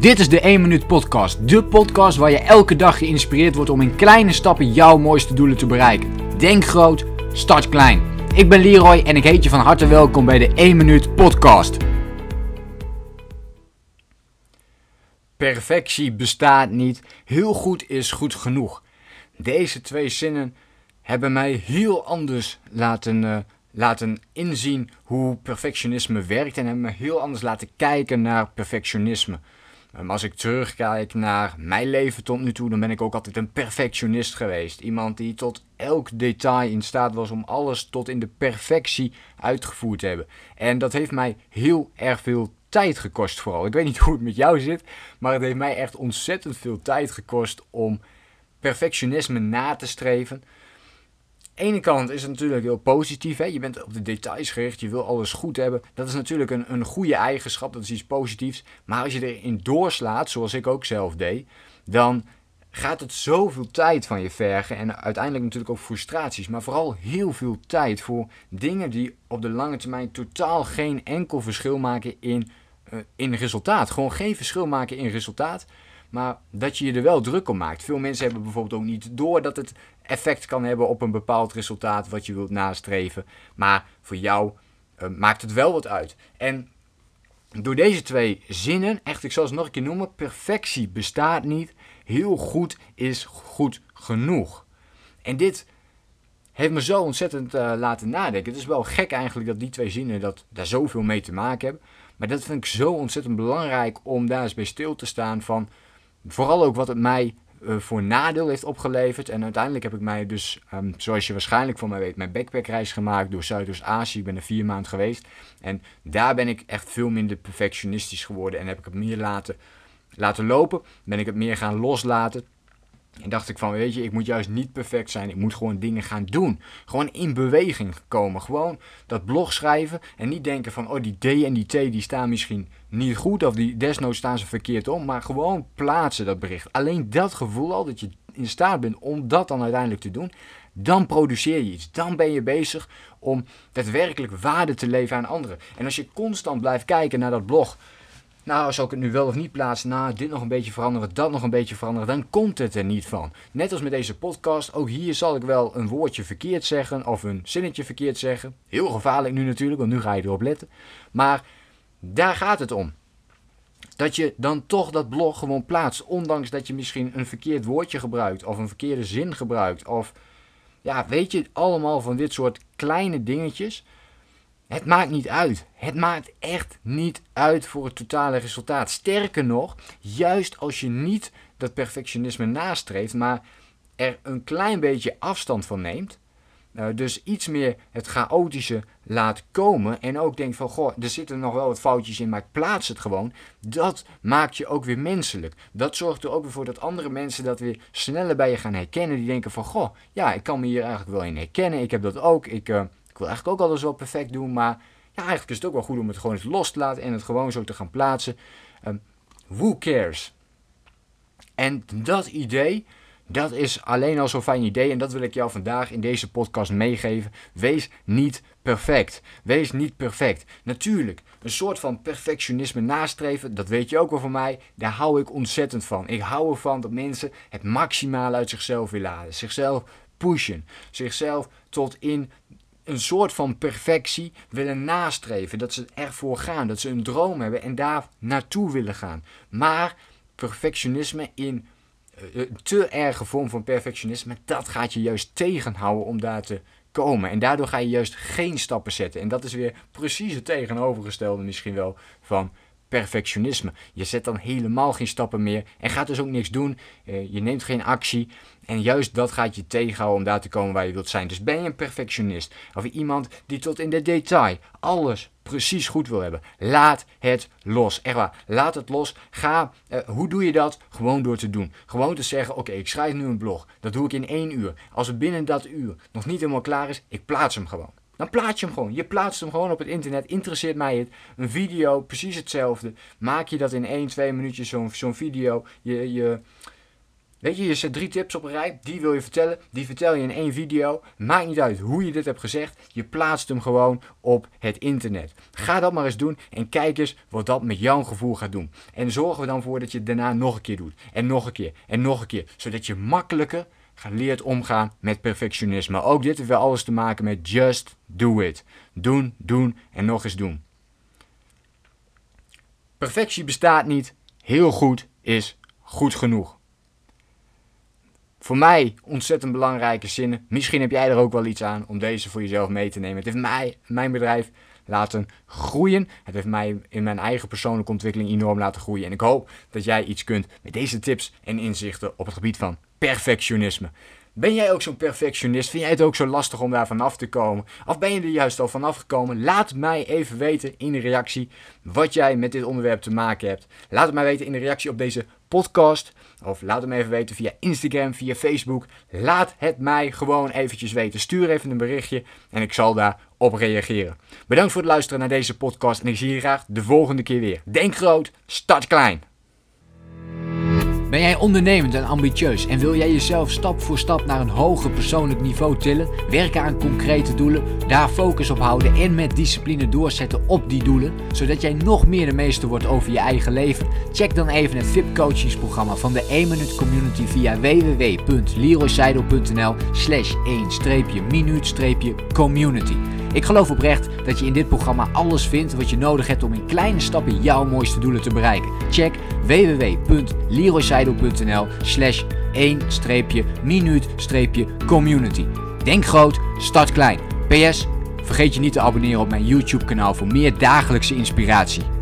Dit is de 1 Minuut Podcast. De podcast waar je elke dag geïnspireerd wordt om in kleine stappen jouw mooiste doelen te bereiken. Denk groot, start klein. Ik ben Leroy en ik heet je van harte welkom bij de 1 Minuut Podcast. Perfectie bestaat niet. Heel goed is goed genoeg. Deze twee zinnen hebben mij heel anders laten, eh, laten inzien hoe perfectionisme werkt en hebben me heel anders laten kijken naar perfectionisme als ik terugkijk naar mijn leven tot nu toe, dan ben ik ook altijd een perfectionist geweest. Iemand die tot elk detail in staat was om alles tot in de perfectie uitgevoerd te hebben. En dat heeft mij heel erg veel tijd gekost vooral. Ik weet niet hoe het met jou zit, maar het heeft mij echt ontzettend veel tijd gekost om perfectionisme na te streven ene kant is het natuurlijk heel positief. Hè? Je bent op de details gericht, je wil alles goed hebben. Dat is natuurlijk een, een goede eigenschap, dat is iets positiefs. Maar als je erin doorslaat, zoals ik ook zelf deed, dan gaat het zoveel tijd van je vergen. En uiteindelijk natuurlijk ook frustraties, maar vooral heel veel tijd voor dingen die op de lange termijn totaal geen enkel verschil maken in, eh, in resultaat. Gewoon geen verschil maken in resultaat. Maar dat je je er wel druk om maakt. Veel mensen hebben bijvoorbeeld ook niet door dat het effect kan hebben op een bepaald resultaat wat je wilt nastreven. Maar voor jou eh, maakt het wel wat uit. En door deze twee zinnen, echt, ik zal ze nog een keer noemen: perfectie bestaat niet. Heel goed is goed genoeg. En dit heeft me zo ontzettend eh, laten nadenken. Het is wel gek eigenlijk dat die twee zinnen dat, daar zoveel mee te maken hebben. Maar dat vind ik zo ontzettend belangrijk om daar eens bij stil te staan van vooral ook wat het mij eh, voor nadeel heeft opgeleverd. En uiteindelijk heb ik mij dus, ehm, zoals je waarschijnlijk van mij weet, mijn backpackreis gemaakt door Zuidoost-Azië. Ik ben er vier maanden geweest. En daar ben ik echt veel minder perfectionistisch geworden. En heb ik het meer laten, laten lopen. Ben ik het meer gaan loslaten. En dacht ik van, weet je, ik moet juist niet perfect zijn. Ik moet gewoon dingen gaan doen. Gewoon in beweging komen. Gewoon dat blog schrijven. En niet denken van, oh, die D en die T die staan misschien niet goed. Of die desnoods staan ze verkeerd om. Maar gewoon plaatsen dat bericht. Alleen dat gevoel al, dat je in staat bent om dat dan uiteindelijk te doen. Dan produceer je iets. Dan ben je bezig om daadwerkelijk waarde te leveren aan anderen. En als je constant blijft kijken naar dat blog nou, zal ik het nu wel of niet plaatsen, na nou, dit nog een beetje veranderen, dat nog een beetje veranderen, dan komt het er niet van. Net als met deze podcast, ook hier zal ik wel een woordje verkeerd zeggen of een zinnetje verkeerd zeggen. Heel gevaarlijk nu natuurlijk, want nu ga je erop letten. Maar daar gaat het om. Dat je dan toch dat blog gewoon plaatst, ondanks dat je misschien een verkeerd woordje gebruikt of een verkeerde zin gebruikt. Of ja, weet je, allemaal van dit soort kleine dingetjes het maakt niet uit. Het maakt echt niet uit voor het totale resultaat. Sterker nog, juist als je niet dat perfectionisme nastreeft, maar er een klein beetje afstand van neemt, eh, dus iets meer het chaotische laat komen. En ook denkt van, goh, er zitten nog wel wat foutjes in, maar ik plaats het gewoon. Dat maakt je ook weer menselijk. Dat zorgt er ook weer voor dat andere mensen dat weer sneller bij je gaan herkennen. Die denken van, goh, ja, ik kan me hier eigenlijk wel in herkennen. Ik heb dat ook. Ik, eh, wil eigenlijk ook alles wel perfect doen, maar ja, eigenlijk is het ook wel goed om het gewoon eens los te laten en het gewoon zo te gaan plaatsen. Ehm, who cares? En dat idee, dat is alleen al zo'n fijn idee en dat wil ik jou vandaag in deze podcast meegeven. Wees niet perfect. Wees niet perfect. Natuurlijk, een soort van perfectionisme nastreven, dat weet je ook wel van mij, daar hou ik ontzettend van. Ik hou ervan dat mensen het maximaal uit zichzelf willen halen, zichzelf pushen, zichzelf tot in een soort van perfectie willen nastreven. Dat ze ervoor gaan, dat ze een droom hebben en daar naartoe willen gaan. Maar perfectionisme in eh, een te erge vorm van perfectionisme, dat gaat je juist tegenhouden om daar te komen. En daardoor ga je juist geen stappen zetten. En dat is weer precies het tegenovergestelde misschien wel van perfectionisme. Je zet dan helemaal geen stappen meer en gaat dus ook niks doen. Eh, je neemt geen actie. En juist dat gaat je tegenhouden om daar te komen waar je wilt zijn. Dus ben je een perfectionist of iemand die tot in de detail alles precies goed wil hebben. Laat het los. Echt waar. Laat het los. Ga. Eh, hoe doe je dat? Gewoon door te doen. Gewoon te zeggen: Oké, ik schrijf nu een blog. Dat doe ik in één uur. Als het binnen dat uur nog niet helemaal klaar is, ik plaats hem gewoon. Dan plaats je hem gewoon. Je plaatst hem gewoon op het internet. Interesseert mij het. Een video, precies hetzelfde. Maak je dat in 1, 2 minuutjes zo'n video. Je, je, weet je, je zet drie tips op een rij. Die wil je vertellen. Die vertel je in één video. Maakt niet uit hoe je dit hebt gezegd. Je plaatst hem gewoon op het internet. Ga dat maar eens doen. En kijk eens wat dat met jouw gevoel gaat doen. En zorgen we dan voor dat je het daarna nog een keer doet. En nog een keer. En nog een keer. Zodat je makkelijker geleerd omgaan met perfectionisme. Ook dit heeft wel alles te maken met just do it. Doen, doen en nog eens doen. Perfectie bestaat niet. Heel goed is goed genoeg. Voor mij ontzettend belangrijke zinnen. Misschien heb jij er ook wel iets aan om deze voor jezelf mee te nemen. Het heeft mij, mijn bedrijf laten groeien. Het heeft mij in mijn eigen persoonlijke ontwikkeling enorm laten groeien. En ik hoop dat jij iets kunt met deze tips en inzichten op het gebied van perfectionisme. Ben jij ook zo'n perfectionist? Vind jij het ook zo lastig om daar vanaf te komen? Of ben je er juist al vanaf gekomen? Laat mij even weten in de reactie wat jij met dit onderwerp te maken hebt. Laat het mij weten in de reactie op deze podcast. Of laat het me even weten via Instagram, via Facebook. Laat het mij gewoon eventjes weten. Stuur even een berichtje en ik zal daar op reageren. Bedankt voor het luisteren naar deze podcast en ik zie je graag de volgende keer weer. Denk groot, start klein. Ben jij ondernemend en ambitieus en wil jij jezelf stap voor stap naar een hoger persoonlijk niveau tillen? Werken aan concrete doelen, daar focus op houden en met discipline doorzetten op die doelen, zodat jij nog meer de meester wordt over je eigen leven? Check dan even het VIP coachingsprogramma van de 1 Minute Community via www.leroyseidel.nl slash 1-minuut-community. Ik geloof oprecht dat je in dit programma alles vindt wat je nodig hebt om in kleine stappen jouw mooiste doelen te bereiken. Check www.leroyseidel.nl slash 1-minuut-community. Denk groot, start klein. PS, vergeet je niet te abonneren op mijn YouTube kanaal voor meer dagelijkse inspiratie.